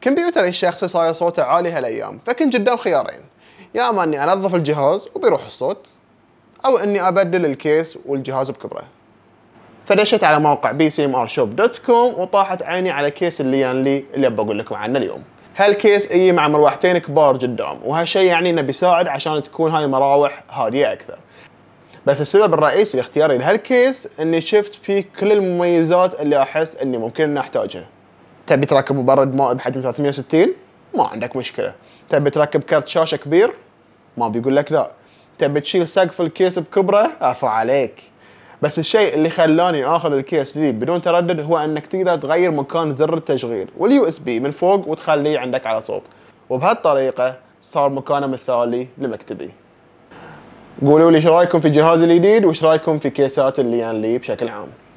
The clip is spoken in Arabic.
كمبيوتر الشخصي صاير صوته عالي هالايام فكنت قدام خيارين يا اما اني انظف الجهاز وبيروح الصوت او اني ابدل الكيس والجهاز بكبره فدشت على موقع بي سي ام ار شوب دوت كوم وطاحت عيني على كيس الليان يعني لي اللي بقول لكم عنه اليوم هالكيس اي مع مروحتين كبار قدام وهالشيء يعني انه بيساعد عشان تكون هاي المراوح هاديه اكثر بس السبب الرئيسي لاختياري لهالكيس اني شفت فيه كل المميزات اللي احس اني ممكن اني احتاجها تبي تركب مبرد مائي بحجم 360 ما عندك مشكله تبي تركب كرت شاشه كبير ما بيقول لك لا تبي تشيل سقف الكيس بكبره عفو عليك بس الشيء اللي خلاني اخذ الكيس ذي بدون تردد هو انك تقدر تغير مكان زر التشغيل واليو اس بي من فوق وتخليه عندك على صوب وبهالطريقه صار مكانه مثالي لمكتبي قولوا لي ايش رايكم في جهازي الجديد وايش رايكم في كيسات اللي لي بشكل عام